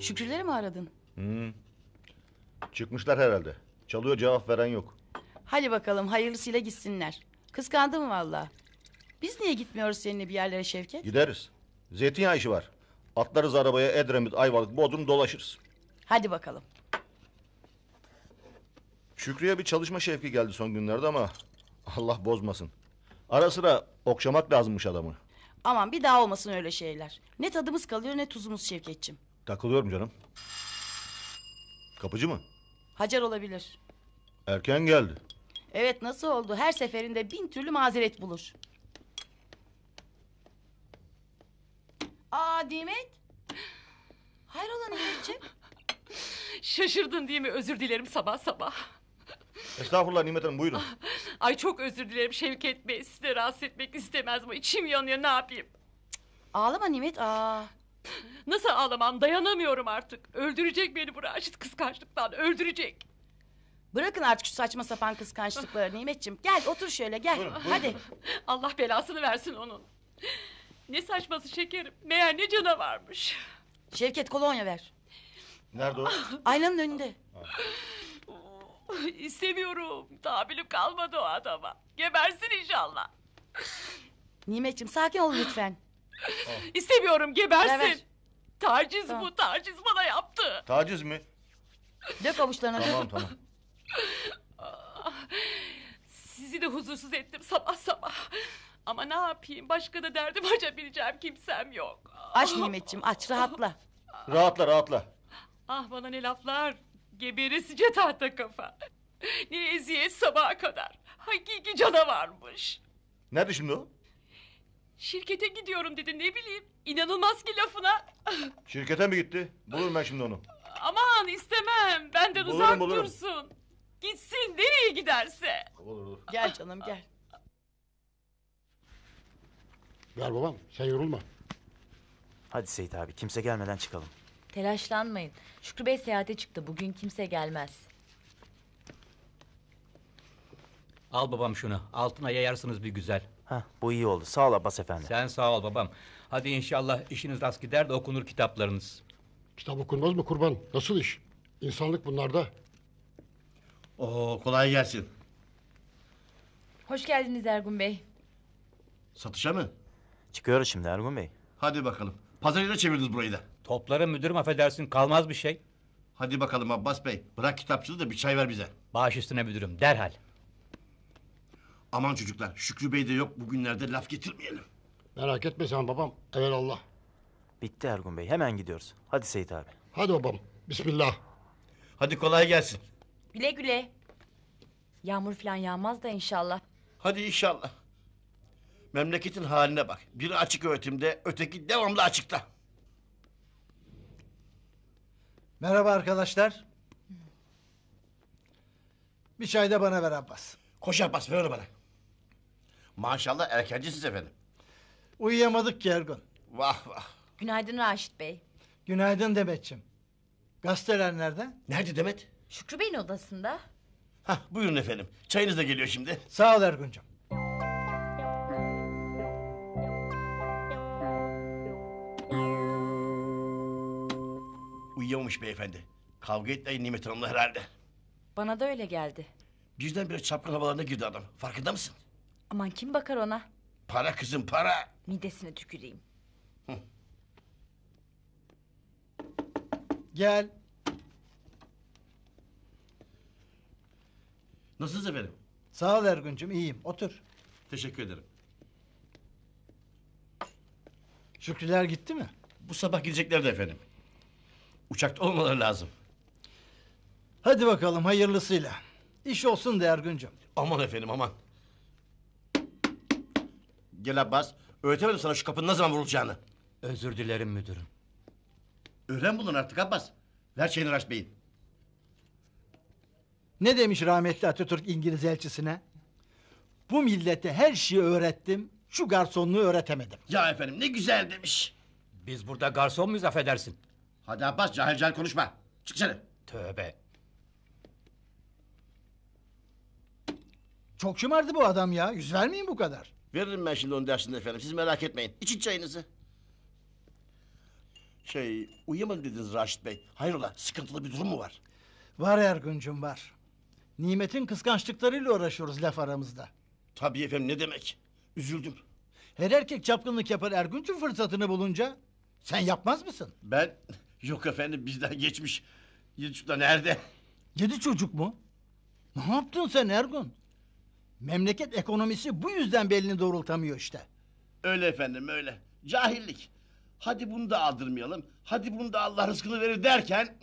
Şükrüleri mi aradın? Hmm. Çıkmışlar herhalde. Çalıyor cevap veren yok. Hadi bakalım hayırlısıyla gitsinler. Kıskandım valla. Biz niye gitmiyoruz seninle bir yerlere Şevket? Gideriz. Zeytinyağı işi var. Atlarız arabaya Edremit, Ayvalık, Bodrum dolaşırız. Hadi bakalım. Şükrü'ye bir çalışma şevki geldi son günlerde ama Allah bozmasın. Ara sıra okşamak lazımmış adamı. Aman bir daha olmasın öyle şeyler. Ne tadımız kalıyor ne tuzumuz Şevketçim. Takılıyorum canım. Kapıcı mı? Hacer olabilir. Erken geldi. Evet nasıl oldu? Her seferinde bin türlü mazeret bulur. Aa Nimet. Hayrola Nimetciğim? Şaşırdın diye mi? Özür dilerim sabah sabah. Estağfurullah Nimet Hanım buyurun. Ay çok özür dilerim Şevket Bey. Sizi rahatsız etmek istemez bu. İçim yanıyor ne yapayım? Ağlama Nimet. Aa. Nasıl ağlamam dayanamıyorum artık. Öldürecek beni bu Raşit kıskançlıktan öldürecek. Bırakın artık şu saçma sapan kıskançlıkları Nimetciğim. Gel otur şöyle gel. Buyurun, buyurun. Hadi. Allah belasını versin onun. Ne saçması şekerim. Meğer ne canavarmış. Şevket kolonya ver. Nerede o? Aynanın önünde. Oh, istemiyorum. Tahammülüm kalmadı o adama. Gebersin inşallah. Nimetciğim sakin ol lütfen. Oh. İstemiyorum gebersin. Ver, Taciz Tamam. bu taciz bana yaptı. Taciz mi? Dök avuçlarına dök. Tamam tamam. Ah, sizi de huzursuz ettim sabah sabah. Ama ne yapayım başka da derdim açabileceğim kimsem yok. Aç Nimetçim aç rahatla. Ah. Rahatla rahatla. Ah bana ne laflar. Geberesice tahta kafa. Ne eziyet sabaha kadar. Hakiki canavarmış. Nerede şimdi o? Şirkete gidiyorum dedi ne bileyim. İnanılmaz ki lafına. Şirkete mi gitti? Bulurum ben şimdi onu. Aman istemem. Benden Bulurum, uzak bulurum. dursun. Gitsin nereye giderse. Olur olur. Gel canım gel. Gel babam sen yorulma. Hadi Seyit abi kimse gelmeden çıkalım. Telaşlanmayın. Şükrü Bey seyahate çıktı. Bugün kimse gelmez. Al babam şunu. Altına yayarsınız bir güzel. Heh, bu iyi oldu. Sağ ol Abbas efendi. Sen sağ ol babam. Hadi inşallah işiniz rast gider de okunur kitaplarınız. Kitap okunmaz mı kurban? Nasıl iş? İnsanlık bunlarda. Oo, kolay gelsin. Hoş geldiniz Ergun Bey. Satışa mı? Çıkıyoruz şimdi Ergun Bey. Hadi bakalım. Pazarıyla çevirdiniz burayı da. Topları müdürüm affedersin kalmaz bir şey. Hadi bakalım Abbas Bey. Bırak kitapçılığı da bir çay ver bize. Bağış üstüne müdürüm derhal. Aman çocuklar Şükrü Bey de yok bugünlerde laf getirmeyelim. Merak etme sen babam. Allah. Bitti Ergun Bey. Hemen gidiyoruz. Hadi Seyit abi. Hadi babam. Bismillah. Hadi kolay gelsin. Güle güle. Yağmur falan yağmaz da inşallah. Hadi inşallah. Memleketin haline bak. Biri açık öğretimde, öteki devamlı açıkta. Merhaba arkadaşlar. Bir çay da bana ver Abbas. Koş Abbas ver onu bana. Maşallah erkencisiniz efendim. Uyuyamadık ki Ergun. Vah vah. Günaydın Raşit Bey. Günaydın Demetçim. Gazeteler nerede? Nerede Demet? Şükrü Bey'in odasında. Hah buyurun efendim. Çayınız da geliyor şimdi. Sağ ol Ergun'cum. Uyuyamamış beyefendi. Kavga etmeyin Nimet Hanım'la herhalde. Bana da öyle geldi. Birdenbire çapkın havalarına girdi adam. Farkında mısın? Aman kim bakar ona? Para kızım para. Midesine tüküreyim. Gel. Nasılsınız efendim? Sağ ol Ergun'cum iyiyim. Otur. Teşekkür ederim. Şükrüler gitti mi? Bu sabah gidecekler de efendim. Uçakta olmaları lazım. Hadi bakalım hayırlısıyla. İş olsun de Ergüncüm. Aman efendim aman. Gel Abbas. Öğretemedim sana şu kapının ne zaman vurulacağını. Özür dilerim müdürüm. Öğren bunları artık Abbas. Ver şeyini Raş Bey'in. Ne demiş rahmetli Atatürk İngiliz elçisine? Bu millete her şeyi öğrettim, şu garsonluğu öğretemedim. Ya efendim ne güzel demiş. Biz burada garson muyuz affedersin? Hadi Abbas cahil cahil konuşma. Çık içeri. Tövbe. Çok şımardı bu adam ya. Yüz vermeyin bu kadar. Veririm ben şimdi onun dersini efendim. Siz merak etmeyin. İçin çayınızı. Şey, uyuyamadım dediniz Raşit Bey. Hayrola, sıkıntılı bir durum mu var? Var Ergun'cum var. Nimet'in kıskançlıklarıyla uğraşıyoruz laf aramızda. Tabii efendim, ne demek? Üzüldüm. Her erkek çapkınlık yapar Ergun'cum fırsatını bulunca. Sen yapmaz mısın? Ben, yok efendim bizden geçmiş. Yedi nerede? Yedi çocuk mu? Ne yaptın sen Ergun? Memleket ekonomisi bu yüzden belini doğrultamıyor işte. Öyle efendim öyle. Cahillik. Hadi bunu da aldırmayalım. Hadi bunu da Allah rızkını verir derken...